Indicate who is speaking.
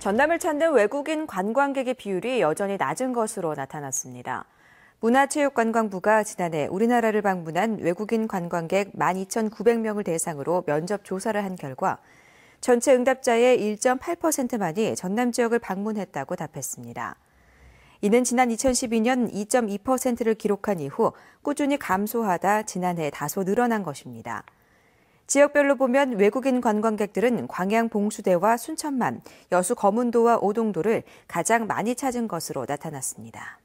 Speaker 1: 전남을 찾는 외국인 관광객의 비율이 여전히 낮은 것으로 나타났습니다. 문화체육관광부가 지난해 우리나라를 방문한 외국인 관광객 12,900명을 대상으로 면접 조사를 한 결과 전체 응답자의 1.8%만이 전남 지역을 방문했다고 답했습니다. 이는 지난 2012년 2.2%를 기록한 이후 꾸준히 감소하다 지난해 다소 늘어난 것입니다. 지역별로 보면 외국인 관광객들은 광양 봉수대와 순천만, 여수 거문도와 오동도를 가장 많이 찾은 것으로 나타났습니다.